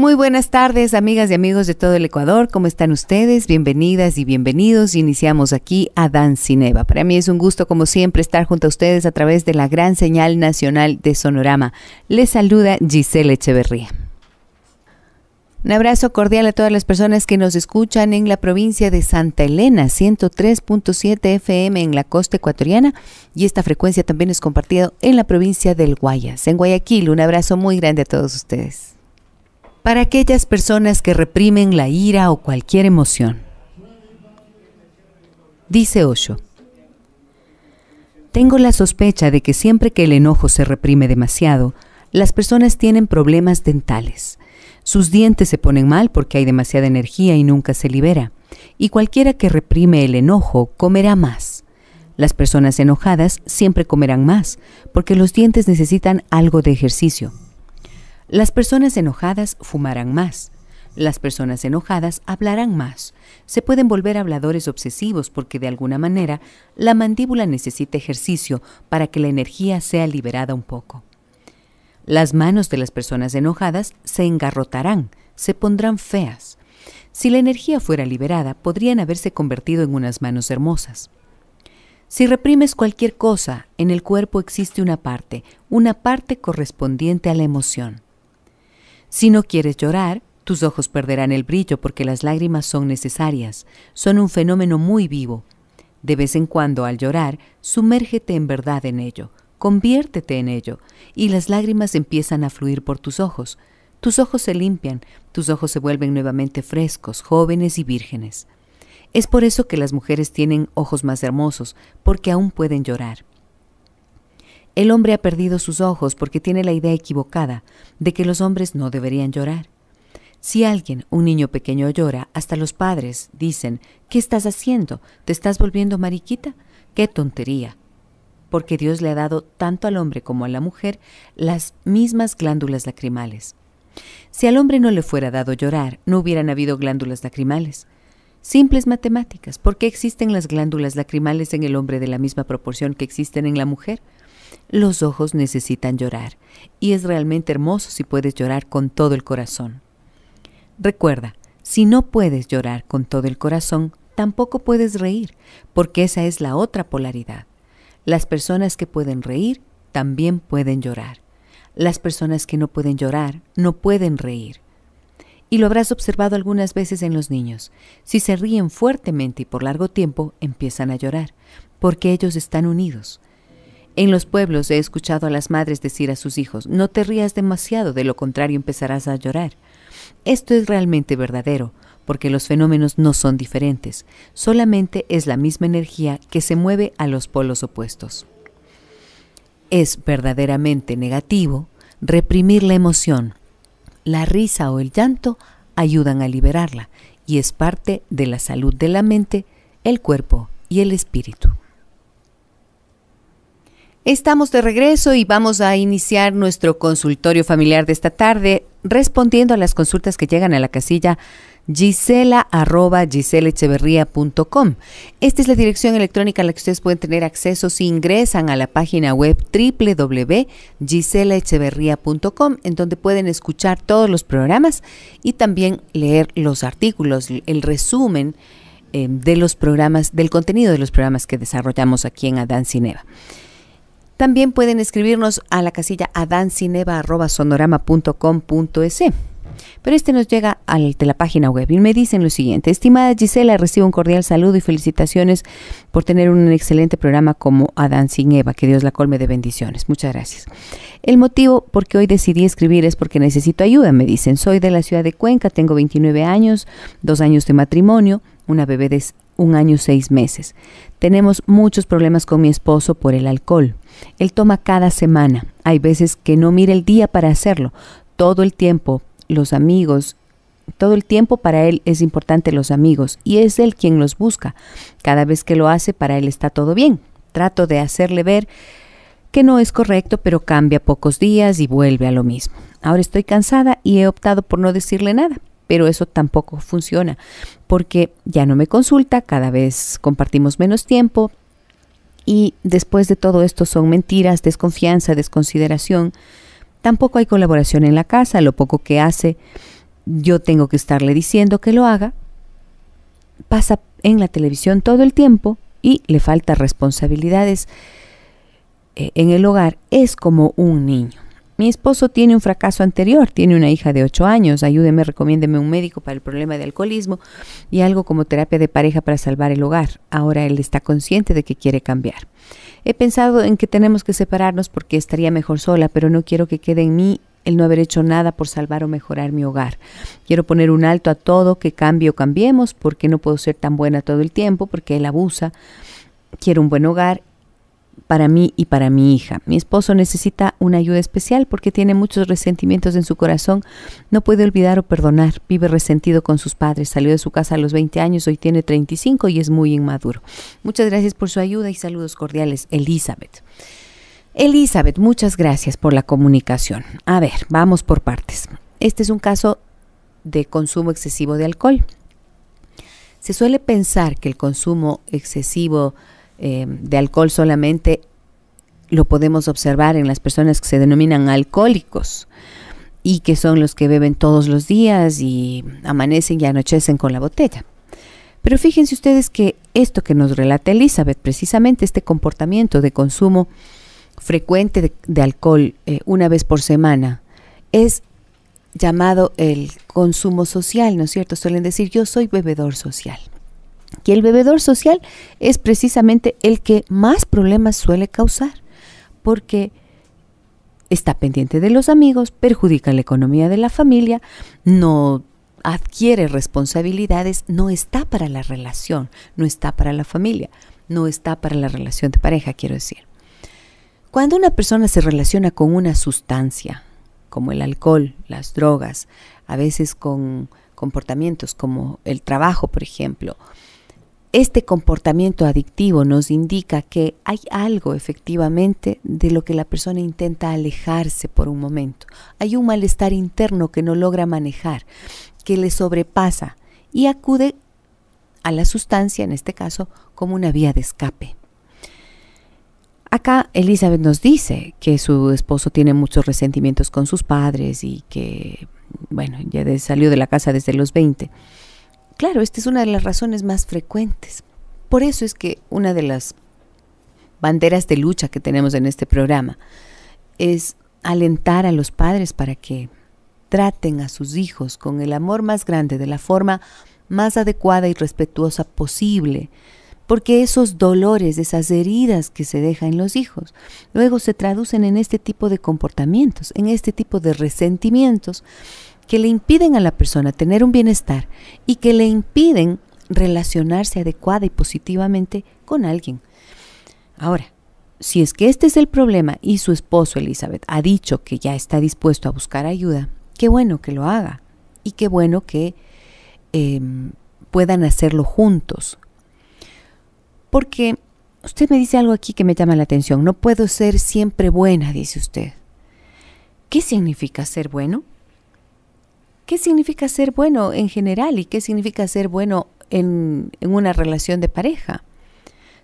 Muy buenas tardes, amigas y amigos de todo el Ecuador. ¿Cómo están ustedes? Bienvenidas y bienvenidos. Iniciamos aquí a Dan Cineva. Para mí es un gusto, como siempre, estar junto a ustedes a través de la gran señal nacional de Sonorama. Les saluda Giselle Echeverría. Un abrazo cordial a todas las personas que nos escuchan en la provincia de Santa Elena, 103.7 FM en la costa ecuatoriana y esta frecuencia también es compartida en la provincia del Guayas, en Guayaquil. Un abrazo muy grande a todos ustedes para aquellas personas que reprimen la ira o cualquier emoción. Dice Osho, tengo la sospecha de que siempre que el enojo se reprime demasiado, las personas tienen problemas dentales. Sus dientes se ponen mal porque hay demasiada energía y nunca se libera. Y cualquiera que reprime el enojo comerá más. Las personas enojadas siempre comerán más porque los dientes necesitan algo de ejercicio. Las personas enojadas fumarán más. Las personas enojadas hablarán más. Se pueden volver habladores obsesivos porque de alguna manera la mandíbula necesita ejercicio para que la energía sea liberada un poco. Las manos de las personas enojadas se engarrotarán, se pondrán feas. Si la energía fuera liberada, podrían haberse convertido en unas manos hermosas. Si reprimes cualquier cosa, en el cuerpo existe una parte, una parte correspondiente a la emoción. Si no quieres llorar, tus ojos perderán el brillo porque las lágrimas son necesarias, son un fenómeno muy vivo. De vez en cuando al llorar, sumérgete en verdad en ello, conviértete en ello, y las lágrimas empiezan a fluir por tus ojos. Tus ojos se limpian, tus ojos se vuelven nuevamente frescos, jóvenes y vírgenes. Es por eso que las mujeres tienen ojos más hermosos, porque aún pueden llorar. El hombre ha perdido sus ojos porque tiene la idea equivocada de que los hombres no deberían llorar. Si alguien, un niño pequeño, llora, hasta los padres dicen, ¿qué estás haciendo? ¿Te estás volviendo mariquita? ¡Qué tontería! Porque Dios le ha dado tanto al hombre como a la mujer las mismas glándulas lacrimales. Si al hombre no le fuera dado llorar, no hubieran habido glándulas lacrimales. Simples matemáticas. ¿Por qué existen las glándulas lacrimales en el hombre de la misma proporción que existen en la mujer? Los ojos necesitan llorar y es realmente hermoso si puedes llorar con todo el corazón. Recuerda, si no puedes llorar con todo el corazón, tampoco puedes reír, porque esa es la otra polaridad. Las personas que pueden reír también pueden llorar. Las personas que no pueden llorar no pueden reír. Y lo habrás observado algunas veces en los niños. Si se ríen fuertemente y por largo tiempo, empiezan a llorar, porque ellos están unidos. En los pueblos he escuchado a las madres decir a sus hijos, no te rías demasiado, de lo contrario empezarás a llorar. Esto es realmente verdadero, porque los fenómenos no son diferentes, solamente es la misma energía que se mueve a los polos opuestos. Es verdaderamente negativo reprimir la emoción. La risa o el llanto ayudan a liberarla y es parte de la salud de la mente, el cuerpo y el espíritu. Estamos de regreso y vamos a iniciar nuestro consultorio familiar de esta tarde respondiendo a las consultas que llegan a la casilla gisela Esta es la dirección electrónica a la que ustedes pueden tener acceso si ingresan a la página web www.giselaecheverría.com en donde pueden escuchar todos los programas y también leer los artículos, el resumen eh, de los programas, del contenido de los programas que desarrollamos aquí en Adán Cineva. También pueden escribirnos a la casilla adancineva.sonorama.com.es. Pero este nos llega al, de la página web y me dicen lo siguiente. Estimada Gisela, recibo un cordial saludo y felicitaciones por tener un excelente programa como Adán sin Eva. Que Dios la colme de bendiciones. Muchas gracias. El motivo por que hoy decidí escribir es porque necesito ayuda, me dicen. Soy de la ciudad de Cuenca, tengo 29 años, dos años de matrimonio, una bebé de un año seis meses. Tenemos muchos problemas con mi esposo por el alcohol. Él toma cada semana. Hay veces que no mira el día para hacerlo. Todo el tiempo, los amigos, todo el tiempo para él es importante los amigos y es él quien los busca. Cada vez que lo hace, para él está todo bien. Trato de hacerle ver que no es correcto, pero cambia pocos días y vuelve a lo mismo. Ahora estoy cansada y he optado por no decirle nada pero eso tampoco funciona porque ya no me consulta, cada vez compartimos menos tiempo y después de todo esto son mentiras, desconfianza, desconsideración. Tampoco hay colaboración en la casa, lo poco que hace yo tengo que estarle diciendo que lo haga. Pasa en la televisión todo el tiempo y le falta responsabilidades eh, en el hogar. Es como un niño. Mi esposo tiene un fracaso anterior, tiene una hija de 8 años, ayúdeme, recomiéndeme un médico para el problema de alcoholismo y algo como terapia de pareja para salvar el hogar. Ahora él está consciente de que quiere cambiar. He pensado en que tenemos que separarnos porque estaría mejor sola, pero no quiero que quede en mí el no haber hecho nada por salvar o mejorar mi hogar. Quiero poner un alto a todo, que cambie o cambiemos, porque no puedo ser tan buena todo el tiempo, porque él abusa. Quiero un buen hogar para mí y para mi hija. Mi esposo necesita una ayuda especial porque tiene muchos resentimientos en su corazón, no puede olvidar o perdonar, vive resentido con sus padres, salió de su casa a los 20 años, hoy tiene 35 y es muy inmaduro. Muchas gracias por su ayuda y saludos cordiales, Elizabeth. Elizabeth, muchas gracias por la comunicación. A ver, vamos por partes. Este es un caso de consumo excesivo de alcohol. Se suele pensar que el consumo excesivo eh, de alcohol solamente lo podemos observar en las personas que se denominan alcohólicos y que son los que beben todos los días y amanecen y anochecen con la botella. Pero fíjense ustedes que esto que nos relata Elizabeth, precisamente este comportamiento de consumo frecuente de, alcohol eh, una vez por semana, es llamado el consumo social, ¿no es cierto? Suelen decir yo soy bebedor social que el bebedor social es precisamente el que más problemas suele causar, porque está pendiente de los amigos, perjudica la economía de la familia, no adquiere responsabilidades, no está para la relación, no está para la familia, no está para la relación de pareja, quiero decir. Cuando una persona se relaciona con una sustancia, como el alcohol, las drogas, a veces con comportamientos como el trabajo, por ejemplo, este comportamiento adictivo nos indica que hay algo efectivamente de lo que la persona intenta alejarse por un momento. Hay un malestar interno que no logra manejar, que le sobrepasa y acude a la sustancia, en este caso, como una vía de escape. Acá Elizabeth nos dice que su esposo tiene muchos resentimientos con sus padres y que, bueno, ya salió de la casa desde los 20 Claro, esta es una de las razones más frecuentes. Por eso es que una de las banderas de lucha que tenemos en este programa es alentar a los padres para que traten a sus hijos con el amor más grande, de la forma más adecuada y respetuosa posible, porque esos dolores, esas heridas que se dejan en los hijos, luego se traducen en este tipo de comportamientos, en este tipo de resentimientos que le impiden a la persona tener un bienestar y que le impiden relacionarse adecuada y positivamente con alguien. Ahora, si es que este es el problema y su esposo Elizabeth ha dicho que ya está dispuesto a buscar ayuda, qué bueno que lo haga y qué bueno que em, puedan hacerlo juntos. Porque usted me dice algo aquí que me llama la atención. No puedo ser siempre buena, dice usted. ¿Qué significa ser bueno? ¿Qué significa ser bueno en general y qué significa ser bueno en, una relación de pareja?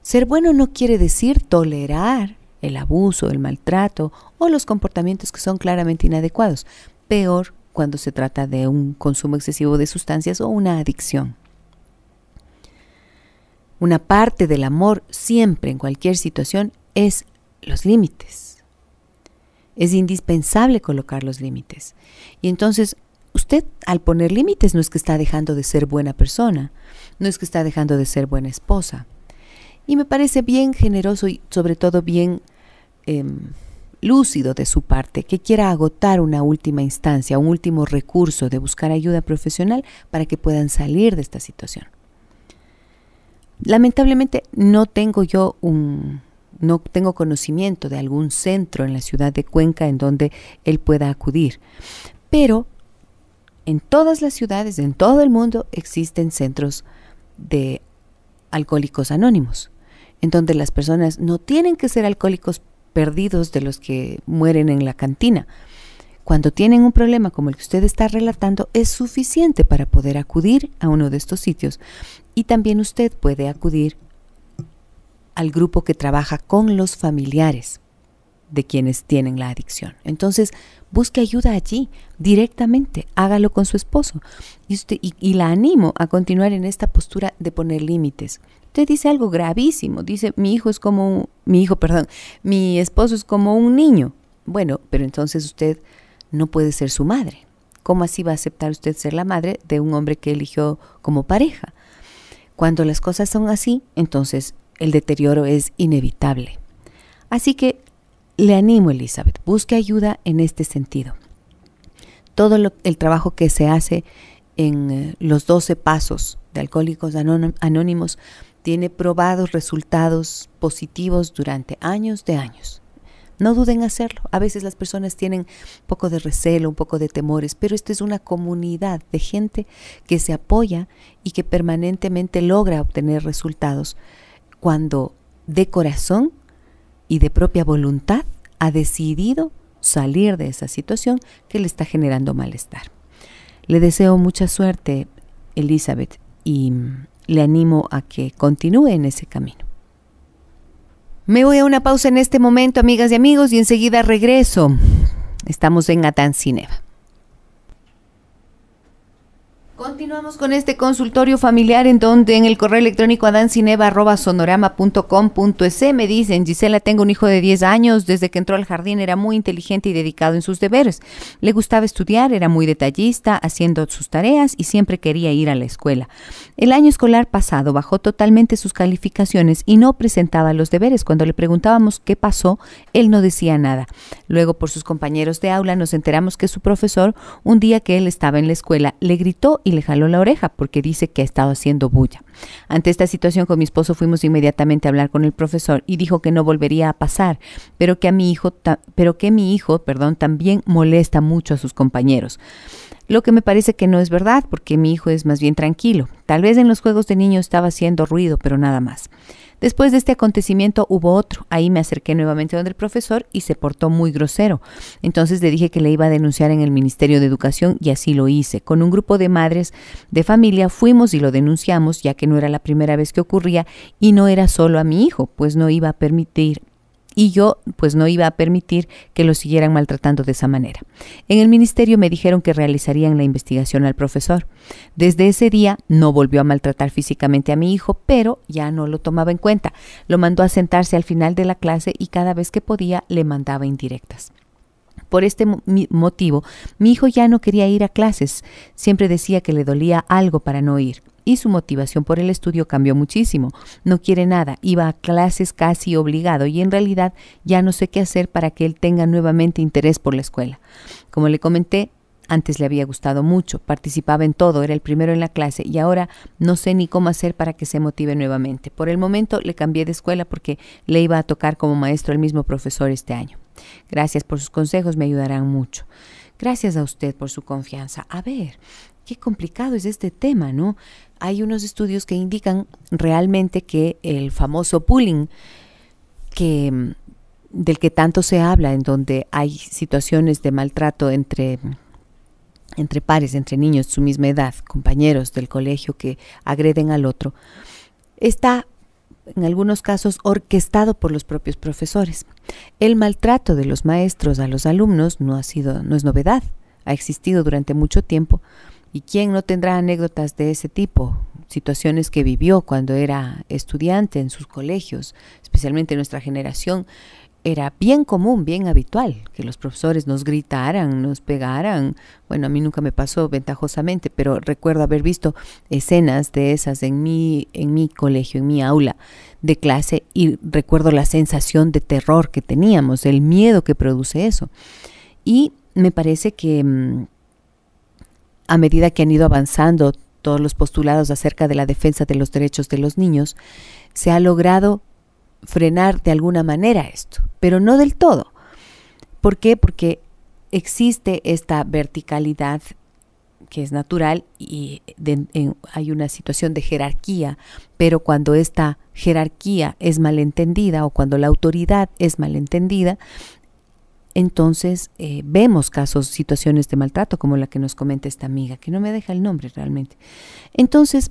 Ser bueno no quiere decir tolerar el abuso, el maltrato o los comportamientos que son claramente inadecuados. Peor cuando se trata de un consumo excesivo de sustancias o una adicción. Una parte del amor siempre en cualquier situación es los límites. Es indispensable colocar los límites. Y entonces usted al poner límites no es que está dejando de ser buena persona, no es que está dejando de ser buena esposa. Y me parece bien generoso y sobre todo bien em, lúcido de su parte que quiera agotar una última instancia, un último recurso de buscar ayuda profesional para que puedan salir de esta situación. Lamentablemente no tengo yo un no tengo conocimiento de algún centro en la ciudad de Cuenca en donde él pueda acudir. Pero en todas las ciudades, en todo el mundo, existen centros de alcohólicos anónimos, en donde las personas no tienen que ser alcohólicos perdidos de los que mueren en la cantina. Cuando tienen un problema como el que usted está relatando, es suficiente para poder acudir a uno de estos sitios. Y también usted puede acudir al grupo que trabaja con los familiares de quienes tienen la adicción. Entonces, busque ayuda allí, directamente, hágalo con su esposo. Y, la animo a continuar en esta postura de poner límites. Usted dice algo gravísimo, dice, mi hijo es como un, mi hijo, perdón, mi esposo es como un niño. Bueno, pero entonces usted no puede ser su madre. ¿Cómo así va a aceptar usted ser la madre de un hombre que eligió como pareja? Cuando las cosas son así, entonces el deterioro es inevitable. Así que le animo, Elizabeth, busque ayuda en este sentido. Todo el trabajo que se hace en eh, los 12 pasos de Alcohólicos Anónimos tiene probados resultados positivos durante años de años. No duden en hacerlo. A veces las personas tienen un poco de recelo, un poco de temores, pero esta es una comunidad de gente que se apoya y que permanentemente logra obtener resultados cuando de corazón y de propia voluntad ha decidido salir de esa situación que le está generando malestar. Le deseo mucha suerte, Elizabeth, y le animo a que continúe en ese camino. Me voy a una pausa en este momento, amigas y amigos, y enseguida regreso. Estamos en Atancineva. Continuamos con este consultorio familiar en donde en el correo electrónico adancineva.sonorama.com.es me dicen, Gisela, tengo un hijo de 10 años, desde que entró al jardín era muy inteligente y dedicado en sus deberes. Le gustaba estudiar, era muy detallista, haciendo sus tareas y siempre quería ir a la escuela. El año escolar pasado bajó totalmente sus calificaciones y no presentaba los deberes. Cuando le preguntábamos qué pasó, él no decía nada. Luego por sus compañeros de aula nos enteramos que su profesor, un día que él estaba en la escuela, le gritó y le jaló la oreja porque dice que ha estado haciendo bulla. Ante esta situación con mi esposo fuimos inmediatamente a hablar con el profesor y dijo que no volvería a pasar, pero que a mi hijo, pero que mi hijo, perdón, también molesta mucho a sus compañeros. Lo que me parece que no es verdad porque mi hijo es más bien tranquilo. Tal vez en los juegos de niño estaba haciendo ruido, pero nada más. Después de este acontecimiento hubo otro. Ahí me acerqué nuevamente donde el profesor y se portó muy grosero. Entonces le dije que le iba a denunciar en el Ministerio de Educación y así lo hice. Con un grupo de madres de familia fuimos y lo denunciamos ya que no era la primera vez que ocurría y no era solo a mi hijo, pues no iba a permitir y yo pues no iba a permitir que lo siguieran maltratando de esa manera. En el ministerio me dijeron que realizarían la investigación al profesor. Desde ese día no volvió a maltratar físicamente a mi hijo, pero ya no lo tomaba en cuenta. Lo mandó a sentarse al final de la clase y cada vez que podía le mandaba indirectas. Por este motivo, mi hijo ya no quería ir a clases. Siempre decía que le dolía algo para no ir y su motivación por el estudio cambió muchísimo. No quiere nada, iba a clases casi obligado y en realidad ya no sé qué hacer para que él tenga nuevamente interés por la escuela. Como le comenté, antes le había gustado mucho, participaba en todo, era el primero en la clase y ahora no sé ni cómo hacer para que se motive nuevamente. Por el momento le cambié de escuela porque le iba a tocar como maestro el mismo profesor este año. Gracias por sus consejos, me ayudarán mucho. Gracias a usted por su confianza. A ver, qué complicado es este tema, ¿no? Hay unos estudios que indican realmente que el famoso pooling, que, mm, del que tanto se habla, en donde hay situaciones de maltrato entre entre pares, entre niños de su misma edad, compañeros del colegio que agreden al otro, está en algunos casos orquestado por los propios profesores. El maltrato de los maestros a los alumnos no ha sido no es novedad, ha existido durante mucho tiempo, ¿Y quién no tendrá anécdotas de ese tipo? Situaciones que vivió cuando era estudiante en sus colegios, especialmente en nuestra generación, era bien común, bien habitual, que los profesores nos gritaran, nos pegaran. Bueno, a mí nunca me pasó ventajosamente, pero recuerdo haber visto escenas de esas en mi, en mi colegio, en mi aula de clase, y recuerdo la sensación de terror que teníamos, el miedo que produce eso. Y me parece que mm, a medida que han ido avanzando todos los postulados acerca de la defensa de los derechos de los niños, se ha logrado frenar de alguna manera esto, pero no del todo. ¿Por qué? Porque existe esta verticalidad que es natural y hay una situación de jerarquía, pero cuando esta jerarquía es malentendida o cuando la autoridad es malentendida, entonces eh, vemos casos, situaciones de maltrato como la que nos comenta esta amiga, que no me deja el nombre realmente. Entonces,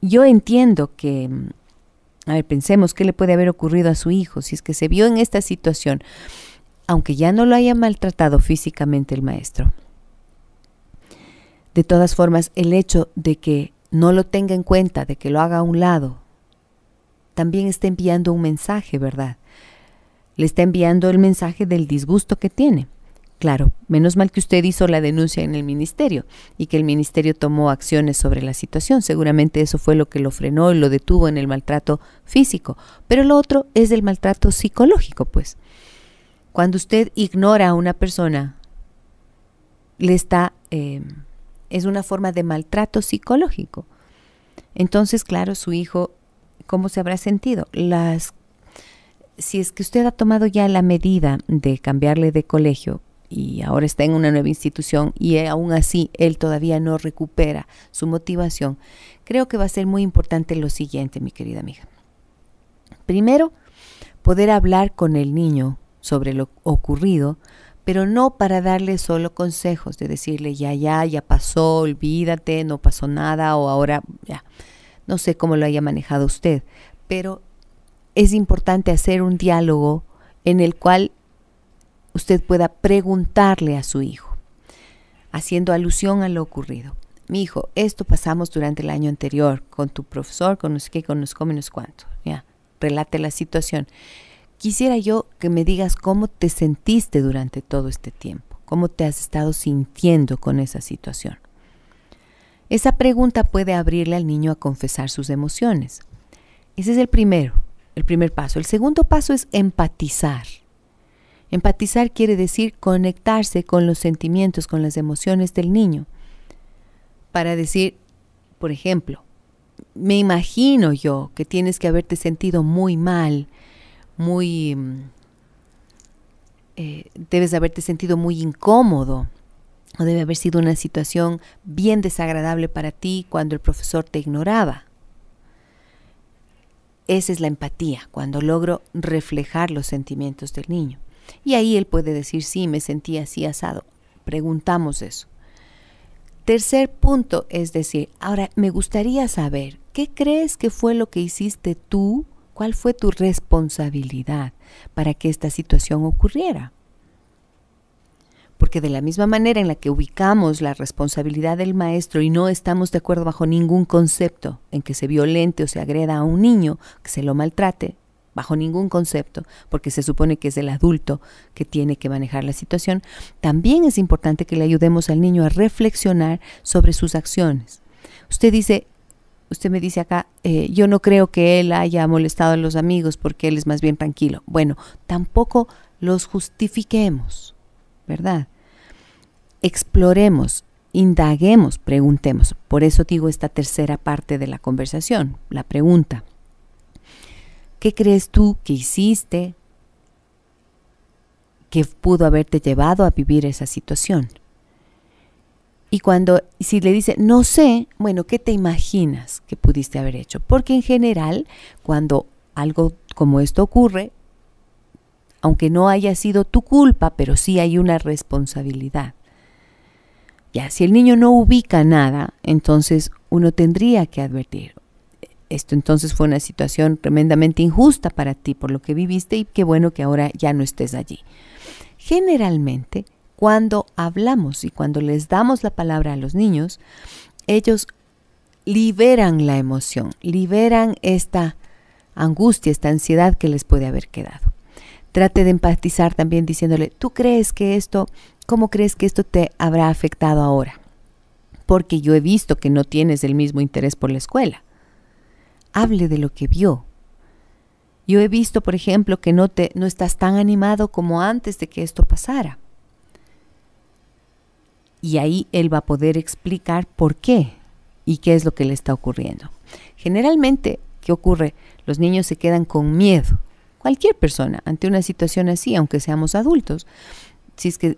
yo entiendo que, mm, a ver, pensemos qué le puede haber ocurrido a su hijo si es que se vio en esta situación, aunque ya no lo haya maltratado físicamente el maestro. De todas formas, el hecho de que no lo tenga en cuenta, de que lo haga a un lado, también está enviando un mensaje, ¿verdad? Le está enviando el mensaje del disgusto que tiene. Claro, menos mal que usted hizo la denuncia en el ministerio y que el ministerio tomó acciones sobre la situación. Seguramente eso fue lo que lo frenó y lo detuvo en el maltrato físico. Pero lo otro es el maltrato psicológico, pues. Cuando usted ignora a una persona, le está... Em, es una forma de maltrato psicológico. Entonces, claro, su hijo, ¿cómo se habrá sentido? Las si es que usted ha tomado ya la medida de cambiarle de colegio y ahora está en una nueva institución y aún así él todavía no recupera su motivación, creo que va a ser muy importante lo siguiente, mi querida amiga. Primero, poder hablar con el niño sobre lo ocurrido, pero no para darle solo consejos, de decirle ya, ya, ya pasó, olvídate, no pasó nada o ahora ya. No sé cómo lo haya manejado usted, pero es importante hacer un diálogo en el cual usted pueda preguntarle a su hijo, haciendo alusión a lo ocurrido. Mi hijo, esto pasamos durante el año anterior con tu profesor, con los que, con los cómo, cuánto. Ya, relate la situación. Quisiera yo que me digas cómo te sentiste durante todo este tiempo, cómo te has estado sintiendo con esa situación. Esa pregunta puede abrirle al niño a confesar sus emociones. Ese es el primero, el primer paso. El segundo paso es empatizar. Empatizar quiere decir conectarse con los sentimientos, con las emociones del niño. Para decir, por ejemplo, me imagino yo que tienes que haberte sentido muy mal, muy... Mm, eh, debes haberte sentido muy incómodo o debe haber sido una situación bien desagradable para ti cuando el profesor te ignoraba. Esa es la empatía, cuando logro reflejar los sentimientos del niño. Y ahí él puede decir, sí, me sentí así asado. Preguntamos eso. Tercer punto es decir, ahora me gustaría saber, ¿qué crees que fue lo que hiciste tú? ¿Cuál fue tu responsabilidad para que esta situación ocurriera? Porque de la misma manera en la que ubicamos la responsabilidad del maestro y no estamos de acuerdo bajo ningún concepto en que se violente o se agreda a un niño, que se lo maltrate, bajo ningún concepto, porque se supone que es el adulto que tiene que manejar la situación, también es importante que le ayudemos al niño a reflexionar sobre sus acciones. Usted dice, usted me dice acá, eh, yo no creo que él haya molestado a los amigos porque él es más bien tranquilo. Bueno, tampoco los justifiquemos, ¿verdad? exploremos, indaguemos, preguntemos. Por eso digo esta tercera parte de la conversación, la pregunta. ¿Qué crees tú que hiciste que pudo haberte llevado a vivir esa situación? Y cuando, si le dice, no sé, bueno, ¿qué te imaginas que pudiste haber hecho? Porque en general, cuando algo como esto ocurre, aunque no haya sido tu culpa, pero sí hay una responsabilidad si el niño no ubica nada, entonces uno tendría que advertir. Esto entonces fue una situación tremendamente injusta para ti por lo que viviste y qué bueno que ahora ya no estés allí. Generalmente, cuando hablamos y cuando les damos la palabra a los niños, ellos liberan la emoción, liberan esta angustia, esta ansiedad que les puede haber quedado trate de empatizar también diciéndole, ¿tú crees que esto, cómo crees que esto te habrá afectado ahora? Porque yo he visto que no tienes el mismo interés por la escuela. Hable de lo que vio. Yo he visto, por ejemplo, que no, no estás tan animado como antes de que esto pasara. Y ahí él va a poder explicar por qué y qué es lo que le está ocurriendo. Generalmente, ¿qué ocurre? Los niños se quedan con miedo cualquier persona ante una situación así, aunque seamos adultos, si es que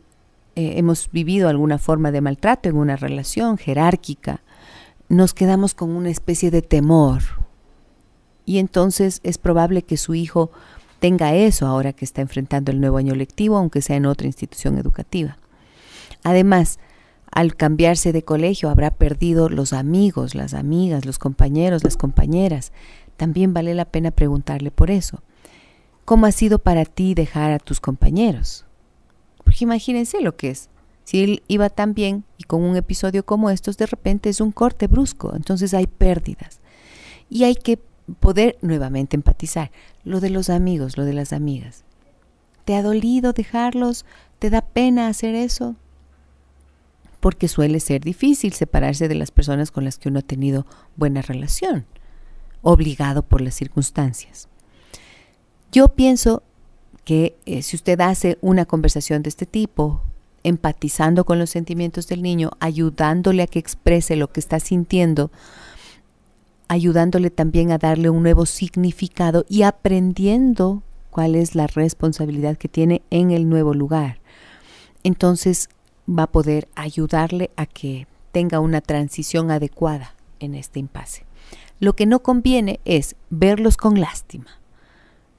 eh, hemos vivido alguna forma de maltrato en una relación jerárquica, nos quedamos con una especie de temor. Y entonces es probable que su hijo tenga eso ahora que está enfrentando el nuevo año lectivo, aunque sea en otra institución educativa. Además, al cambiarse de colegio habrá perdido los amigos, las amigas, los compañeros, las compañeras. También vale la pena preguntarle por eso cómo ha sido para ti dejar a tus compañeros. Porque imagínense lo que es. Si él iba tan bien y con un episodio como estos de repente es un corte brusco, entonces hay pérdidas. Y hay que poder nuevamente empatizar. Lo de los amigos, lo de las amigas. ¿Te ha dolido dejarlos? ¿Te da pena hacer eso? Porque suele ser difícil separarse de las personas con las que uno ha tenido buena relación, obligado por las circunstancias. Yo pienso que eh, si usted hace una conversación de este tipo, empatizando con los sentimientos del niño, ayudándole a que exprese lo que está sintiendo, ayudándole también a darle un nuevo significado y aprendiendo cuál es la responsabilidad que tiene en el nuevo lugar. Entonces va a poder ayudarle a que tenga una transición adecuada en este impasse. Lo que no conviene es verlos con lástima.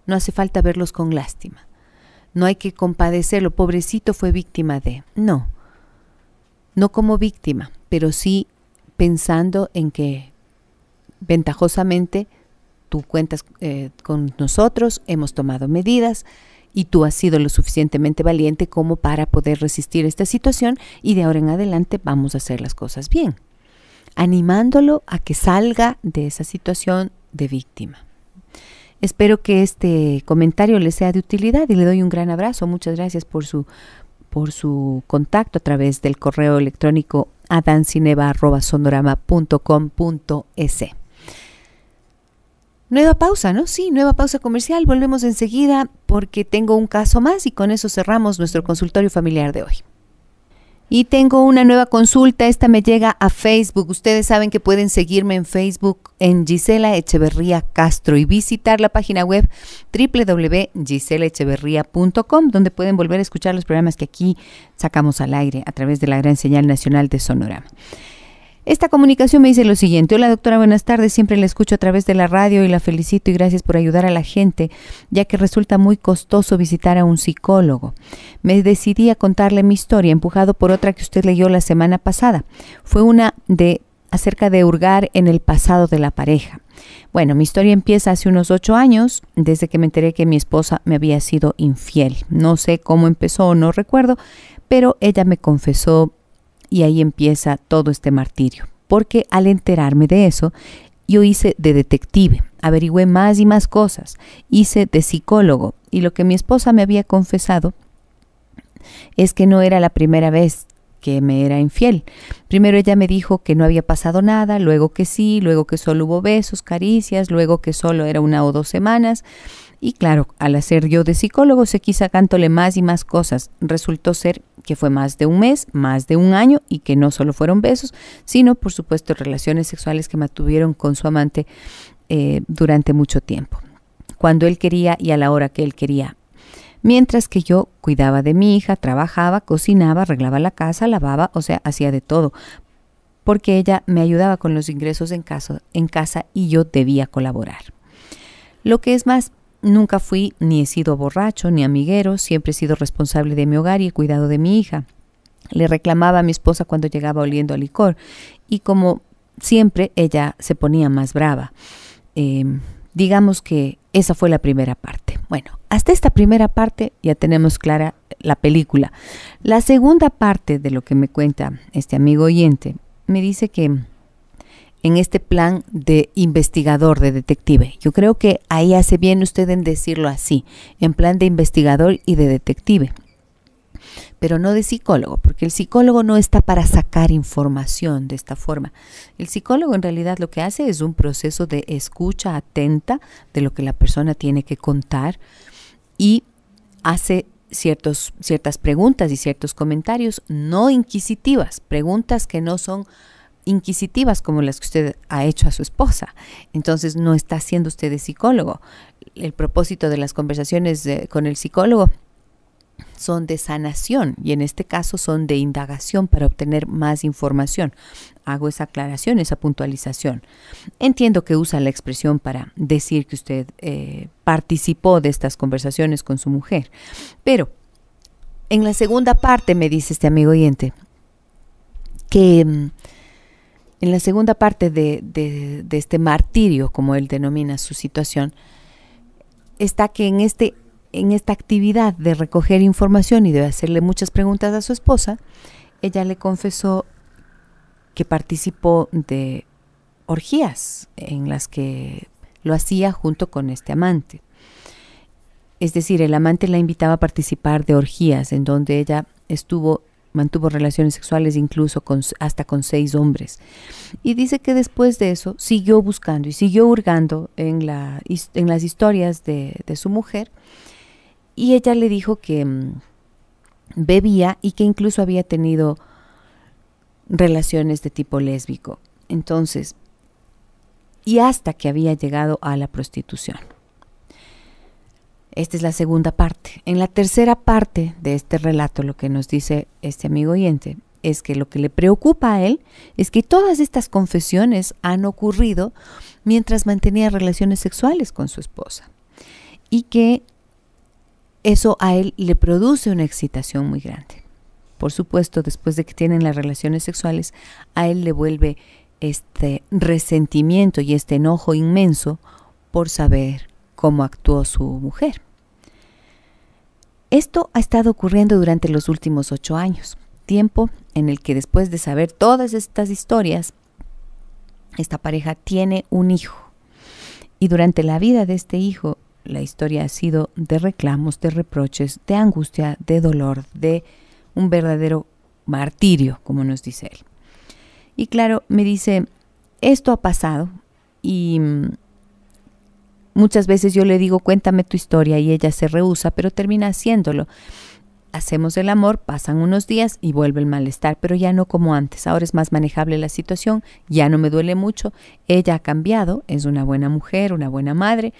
No hace falta verlos con lástima. No hay que compadecerlo. Pobrecito fue víctima de. No. No como víctima, pero sí pensando en que ventajosamente tú cuentas eh, con nosotros, hemos tomado medidas y tú has sido lo suficientemente valiente como para poder resistir esta situación y de ahora en adelante vamos a hacer las cosas bien, animándolo a que salga de esa situación de víctima. Espero que este comentario le sea de utilidad y le doy un gran abrazo. Muchas gracias por su, por su contacto a través del correo electrónico adancineva@sonorama.com.es. Nueva pausa, ¿no? Sí, nueva pausa comercial. Volvemos enseguida porque tengo un caso más y con eso cerramos nuestro consultorio familiar de hoy. Y tengo una nueva consulta, esta me llega a Facebook. Ustedes saben que pueden seguirme en Facebook en Gisela Echeverría Castro y visitar la página web www.giselaecheverría.com donde pueden volver a escuchar los programas que aquí sacamos al aire a través de la gran señal nacional de Sonora. Esta comunicación me dice lo siguiente. Hola doctora, buenas tardes. Siempre la escucho a través de la radio y la felicito y gracias por ayudar a la gente, ya que resulta muy costoso visitar a un psicólogo. Me decidí a contarle mi historia, empujado por otra que usted leyó la semana pasada. Fue una de acerca de hurgar en el pasado de la pareja. Bueno, mi historia empieza hace unos ocho años, desde que me enteré que mi esposa me había sido infiel. No sé cómo empezó, o no recuerdo, pero ella me confesó y ahí empieza todo este martirio. Porque al enterarme de eso, yo hice de detective, averigüé más y más cosas, hice de psicólogo y lo que mi esposa me había confesado es que no era la primera vez que me era infiel. Primero ella me dijo que no había pasado nada, luego que sí, luego que solo hubo besos, caricias, luego que solo era una o dos semanas y claro, al hacer yo de psicólogo, se quizá más y más cosas. Resultó ser que fue más de un mes, más de un año y que no solo fueron besos, sino por supuesto relaciones sexuales que mantuvieron con su amante eh, durante mucho tiempo, cuando él quería y a la hora que él quería. Mientras que yo cuidaba de mi hija, trabajaba, cocinaba, arreglaba la casa, lavaba, o sea, hacía de todo, porque ella me ayudaba con los ingresos en, en casa y yo debía colaborar. Lo que es más, Nunca fui ni he sido borracho ni amiguero, siempre he sido responsable de mi hogar y cuidado de mi hija. Le reclamaba a mi esposa cuando llegaba oliendo a licor y como siempre ella se ponía más brava. Em, digamos que esa fue la primera parte. Bueno, hasta esta primera parte ya tenemos clara la película. La segunda parte de lo que me cuenta este amigo oyente me dice que en este plan de investigador, de detective. Yo creo que ahí hace bien usted en decirlo así, en plan de investigador y de detective, pero no de psicólogo, porque el psicólogo no está para sacar información de esta forma. El psicólogo en realidad lo que hace es un proceso de escucha atenta de lo que la persona tiene que contar y hace ciertos, ciertas preguntas y ciertos comentarios no inquisitivas, preguntas que no son inquisitivas como las que usted ha hecho a su esposa. Entonces no está siendo usted de psicólogo. El propósito de las conversaciones con el psicólogo son de sanación y en este caso son de indagación para obtener más información. Hago esa aclaración, esa puntualización. Entiendo que usa la expresión para decir que usted eh, participó de estas conversaciones con su mujer, pero en la segunda parte me dice este amigo oyente que mm, en la segunda parte de, este martirio, como él denomina su situación, está que en, este, en esta actividad de recoger información y de hacerle muchas preguntas a su esposa, ella le confesó que participó de orgías en las que lo hacía junto con este amante. Es decir, el amante la invitaba a participar de orgías en donde ella estuvo mantuvo relaciones sexuales incluso con, hasta con seis hombres. Y dice que después de eso siguió buscando y siguió hurgando en, la, en las historias de, su mujer y ella le dijo que mm, bebía y que incluso había tenido relaciones de tipo lésbico. Entonces, y hasta que había llegado a la prostitución. Esta es la segunda parte. En la tercera parte de este relato, lo que nos dice este amigo oyente es que lo que le preocupa a él es que todas estas confesiones han ocurrido mientras mantenía relaciones sexuales con su esposa y que eso a él le produce una excitación muy grande. Por supuesto, después de que tienen las relaciones sexuales, a él le vuelve este resentimiento y este enojo inmenso por saber cómo actuó su mujer. Esto ha estado ocurriendo durante los últimos ocho años, tiempo en el que después de saber todas estas historias, esta pareja tiene un hijo. Y durante la vida de este hijo, la historia ha sido de reclamos, de reproches, de angustia, de dolor, de un verdadero martirio, como nos dice él. Y claro, me dice, esto ha pasado y mm, Muchas veces yo le digo, cuéntame tu historia y ella se rehúsa, pero termina haciéndolo. Hacemos el amor, pasan unos días y vuelve el malestar, pero ya no como antes. Ahora es más manejable la situación, ya no me duele mucho. Ella ha cambiado, es una buena mujer, una buena madre,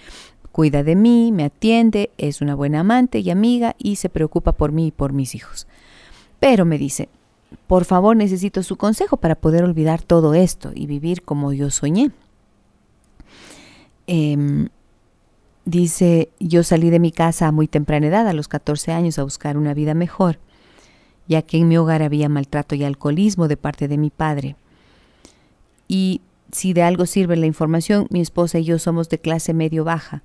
cuida de mí, me atiende, es una buena amante y amiga y se preocupa por mí y por mis hijos. Pero me dice, por favor necesito su consejo para poder olvidar todo esto y vivir como yo soñé. Em, Dice, yo salí de mi casa a muy temprana edad, a los 14 años, a buscar una vida mejor, ya que en mi hogar había maltrato y alcoholismo de parte de mi padre. Y si de algo sirve la información, mi esposa y yo somos de clase medio baja.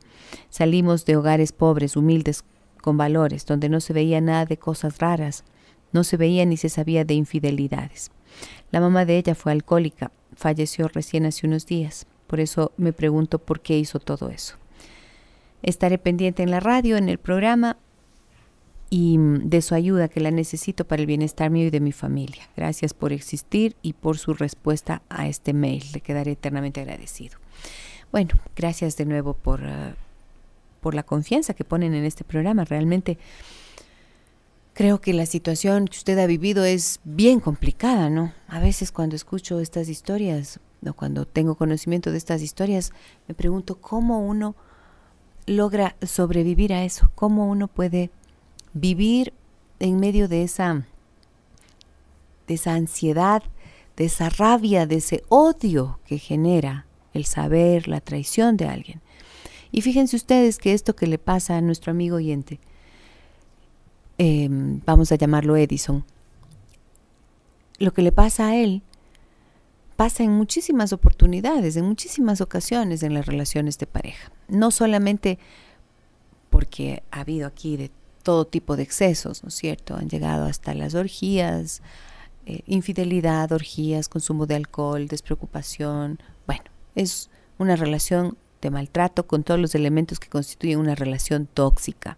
Salimos de hogares pobres, humildes, con valores, donde no se veía nada de cosas raras, no se veía ni se sabía de infidelidades. La mamá de ella fue alcohólica, falleció recién hace unos días. Por eso me pregunto por qué hizo todo eso. Estaré pendiente en la radio, en el programa y mm, de su ayuda que la necesito para el bienestar mío y de mi familia. Gracias por existir y por su respuesta a este mail. Le quedaré eternamente agradecido. Bueno, gracias de nuevo ah, por, la confianza que ponen en este programa. Realmente creo que la situación que usted ha vivido es bien complicada, ¿no? A veces cuando escucho estas historias o cuando tengo conocimiento de estas historias, me pregunto cómo uno logra sobrevivir a eso, cómo uno puede vivir en medio de esa, de esa ansiedad, de esa rabia, de ese odio que genera el saber, la traición de alguien. Y fíjense ustedes que esto que le pasa a nuestro amigo oyente, em, vamos a llamarlo Edison, lo que le pasa a él pasa en muchísimas oportunidades, en muchísimas ocasiones en las relaciones de pareja. No solamente porque ha habido aquí de todo tipo de excesos, ¿no es cierto? Han llegado hasta las orgías, eh, infidelidad, orgías, consumo de alcohol, despreocupación. Bueno, es una relación de maltrato con todos los elementos que constituyen una relación tóxica.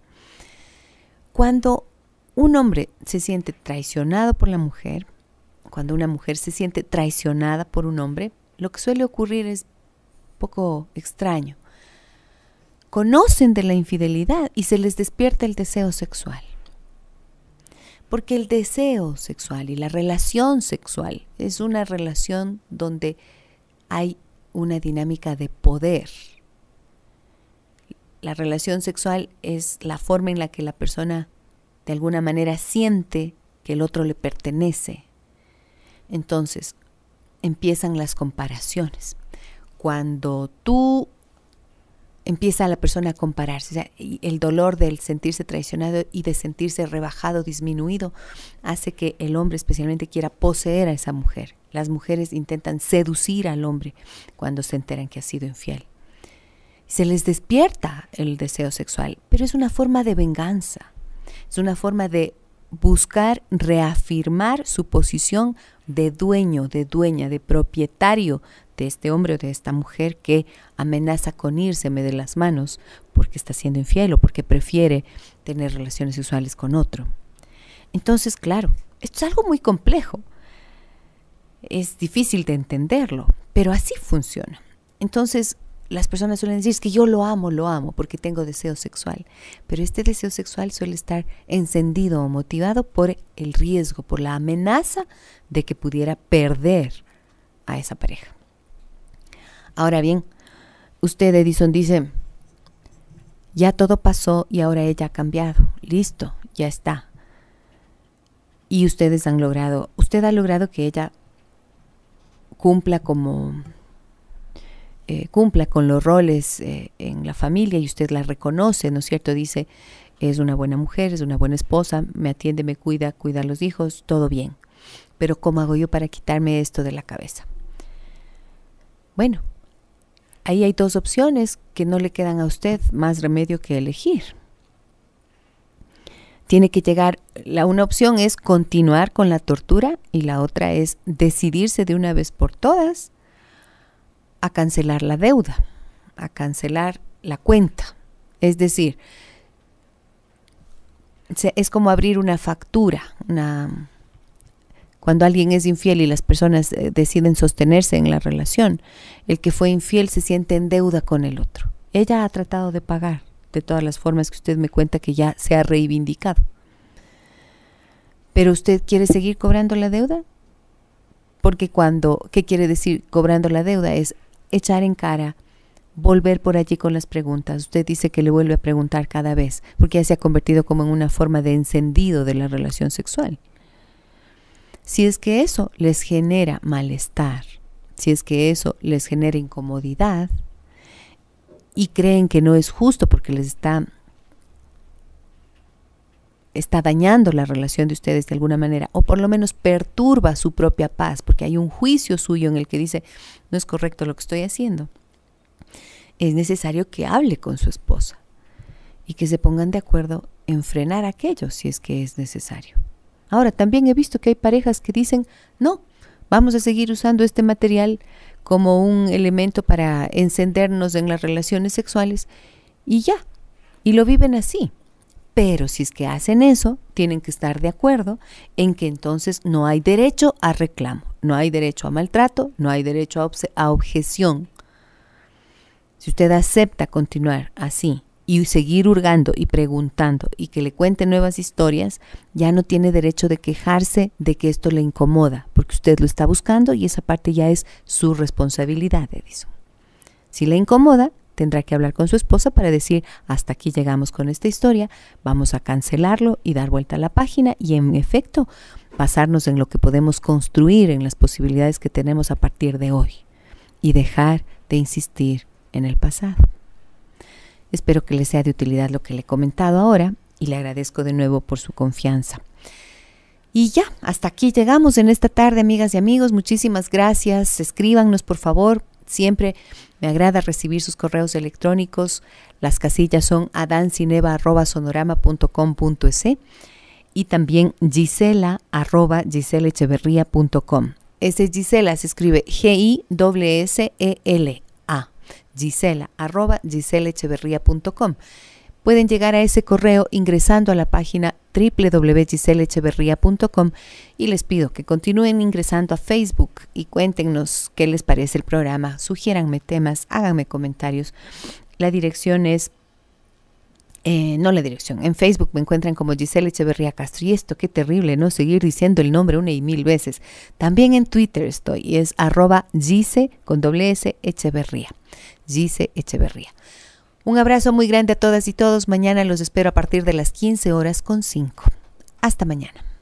Cuando un hombre se siente traicionado por la mujer, cuando una mujer se siente traicionada por un hombre, lo que suele ocurrir es poco extraño. Conocen de la infidelidad y se les despierta el deseo sexual. Porque el deseo sexual y la relación sexual es una relación donde hay una dinámica de poder. La relación sexual es la forma en la que la persona de alguna manera siente que el otro le pertenece, entonces, empiezan las comparaciones. Cuando tú empieza la persona a compararse, el dolor del sentirse traicionado y de sentirse rebajado, disminuido, hace que el hombre especialmente quiera poseer a esa mujer. Las mujeres intentan seducir al hombre cuando se enteran que ha sido infiel. Se les despierta el deseo sexual, pero es una forma de venganza, es una forma de buscar reafirmar su posición de dueño, de dueña, de propietario de este hombre o de esta mujer que amenaza con írseme de las manos porque está siendo infiel o porque prefiere tener relaciones sexuales con otro. Entonces, claro, esto es algo muy complejo. Es difícil de entenderlo, pero así funciona. Entonces, las personas suelen decir que yo lo amo, lo amo, porque tengo deseo sexual. Pero este deseo sexual suele estar encendido o motivado por el riesgo, por la amenaza de que pudiera perder a esa pareja. Ahora bien, usted Edison dice, ya todo pasó y ahora ella ha cambiado. Listo, ya está. Y ustedes han logrado, usted ha logrado que ella cumpla como eh, cumpla con los roles eh, en la familia y usted la reconoce, ¿no es cierto? Dice, es una buena mujer, es una buena esposa, me atiende, me cuida, cuida a los hijos, todo bien. Pero ¿cómo hago yo para quitarme esto de la cabeza? Bueno, ahí hay dos opciones que no le quedan a usted más remedio que elegir. Tiene que llegar, la una opción es continuar con la tortura y la otra es decidirse de una vez por todas a cancelar la deuda, a cancelar la cuenta. Es decir, es como abrir una factura, una, cuando alguien es infiel y las personas eh, deciden sostenerse en la relación, el que fue infiel se siente en deuda con el otro. Ella ha tratado de pagar de todas las formas que usted me cuenta que ya se ha reivindicado. Pero usted quiere seguir cobrando la deuda? Porque cuando, ¿qué quiere decir cobrando la deuda? Es echar en cara, volver por allí con las preguntas. Usted dice que le vuelve a preguntar cada vez, porque ya se ha convertido como en una forma de encendido de la relación sexual. Si es que eso les genera malestar, si es que eso les genera incomodidad y creen que no es justo porque les está está dañando la relación de ustedes de alguna manera, o por lo menos perturba su propia paz, porque hay un juicio suyo en el que dice, no es correcto lo que estoy haciendo. Es necesario que hable con su esposa y que se pongan de acuerdo en frenar aquello si es que es necesario. Ahora, también he visto que hay parejas que dicen, no, vamos a seguir usando este material como un elemento para encendernos en las relaciones sexuales y ya, y lo viven así. Pero si es que hacen eso, tienen que estar de acuerdo en que entonces no hay derecho a reclamo, no hay derecho a maltrato, no hay derecho a, objeción. Si usted acepta continuar así y seguir hurgando y preguntando y que le cuente nuevas historias, ya no tiene derecho de quejarse de que esto le incomoda, porque usted lo está buscando y esa parte ya es su responsabilidad, Edison. Si le incomoda, tendrá que hablar con su esposa para decir, hasta aquí llegamos con esta historia, vamos a cancelarlo y dar vuelta a la página y en efecto basarnos en lo que podemos construir, en las posibilidades que tenemos a partir de hoy y dejar de insistir en el pasado. Espero que les sea de utilidad lo que le he comentado ahora y le agradezco de nuevo por su confianza. Y ya, hasta aquí llegamos en esta tarde, amigas y amigos. Muchísimas gracias. Escríbanos, por favor, Siempre me agrada recibir sus correos electrónicos. Las casillas son adancineva.sonorama.com.es y también gisela.giselecheverría.com. Ese es Gisela, se escribe G-I-S-S-E-L-A. Gisela, arroba pueden llegar a ese correo ingresando a la página www.gisellecheverría.com y les pido que continúen ingresando a Facebook y cuéntenos qué les parece el programa, sugiéranme temas, háganme comentarios. La dirección es eh, no la dirección. En Facebook me encuentran como Giselle Echeverría Castro. Y esto, qué terrible, ¿no? Seguir diciendo el nombre una y mil veces. También en Twitter estoy y es arroba Gise con doble Echeverría. Gise Echeverría. Un abrazo muy grande a todas y todos. Mañana los espero a partir de las 15 horas con 5. Hasta mañana.